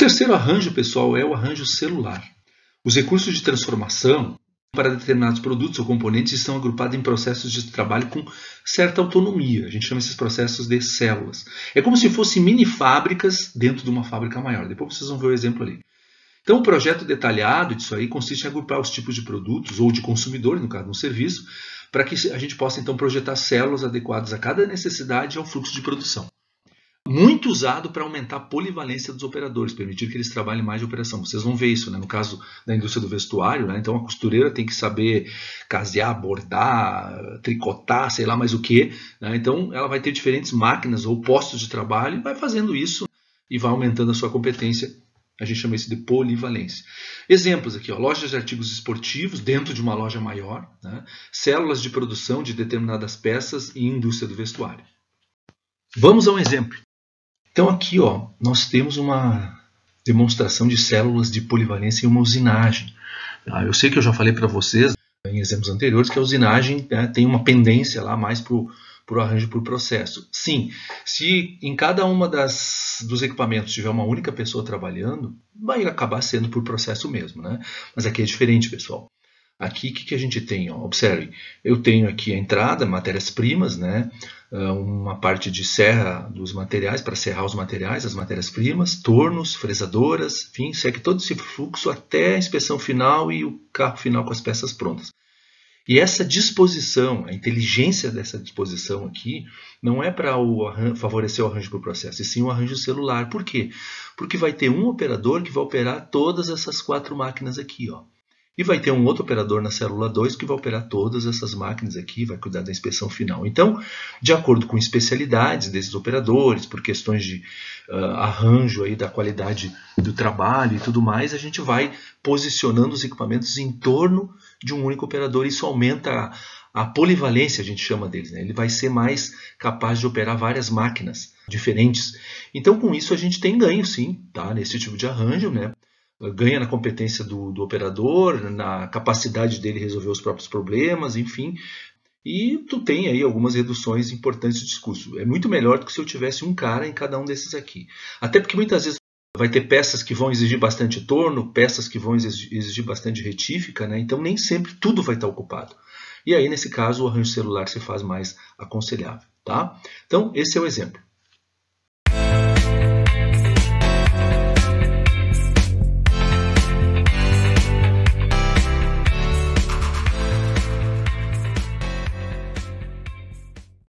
terceiro arranjo, pessoal, é o arranjo celular. Os recursos de transformação para determinados produtos ou componentes estão agrupados em processos de trabalho com certa autonomia. A gente chama esses processos de células. É como se fossem mini fábricas dentro de uma fábrica maior. Depois vocês vão ver o exemplo ali. Então, o projeto detalhado disso aí consiste em agrupar os tipos de produtos ou de consumidor, no caso um serviço, para que a gente possa então projetar células adequadas a cada necessidade e ao fluxo de produção muito usado para aumentar a polivalência dos operadores, permitir que eles trabalhem mais de operação. Vocês vão ver isso, né? No caso da indústria do vestuário, né? Então a costureira tem que saber casear, bordar, tricotar, sei lá mais o que. Né? Então ela vai ter diferentes máquinas ou postos de trabalho e vai fazendo isso e vai aumentando a sua competência. A gente chama isso de polivalência. Exemplos aqui, ó, lojas de artigos esportivos dentro de uma loja maior, né? células de produção de determinadas peças e indústria do vestuário. Vamos a um exemplo. Então aqui ó, nós temos uma demonstração de células de polivalência em uma usinagem. Ah, eu sei que eu já falei para vocês em exemplos anteriores que a usinagem né, tem uma pendência lá mais para o arranjo por processo. Sim, se em cada uma das dos equipamentos tiver uma única pessoa trabalhando, vai acabar sendo por processo mesmo, né? Mas aqui é diferente, pessoal. Aqui, o que, que, a gente tem? Ó, observe, eu tenho aqui a entrada, matérias-primas, né? Ah, uma parte de serra dos materiais, para serrar os materiais, as matérias-primas, tornos, fresadoras, enfim, segue todo esse fluxo até a inspeção final e o carro final com as peças prontas. E essa disposição, a inteligência dessa disposição aqui, não é para favorecer o arranjo o processo, e sim o arranjo celular. Por quê? Porque vai ter um operador que vai operar todas essas quatro máquinas aqui. Ó. E vai ter um outro operador na célula 2 que vai operar todas essas máquinas aqui, vai cuidar da inspeção final. Então, de acordo com especialidades desses operadores, por questões de uh, arranjo aí da qualidade do trabalho e tudo mais, a gente vai posicionando os equipamentos em torno de um único operador. Isso aumenta a, a polivalência, a gente chama deles. Né? Ele vai ser mais capaz de operar várias máquinas diferentes. Então, com isso, a gente tem ganho, sim, tá? nesse tipo de arranjo, né? ganha na competência do, do operador, na capacidade dele resolver os próprios problemas, enfim, e tu tem aí algumas reduções importantes de discurso. É muito melhor do que se eu tivesse um cara em cada um desses aqui. Até porque muitas vezes vai ter peças que vão exigir bastante torno, peças que vão exigir bastante retífica, né? então nem sempre tudo vai estar ocupado. E aí, nesse caso, o arranjo celular se faz mais aconselhável. Tá? Então, esse é o exemplo.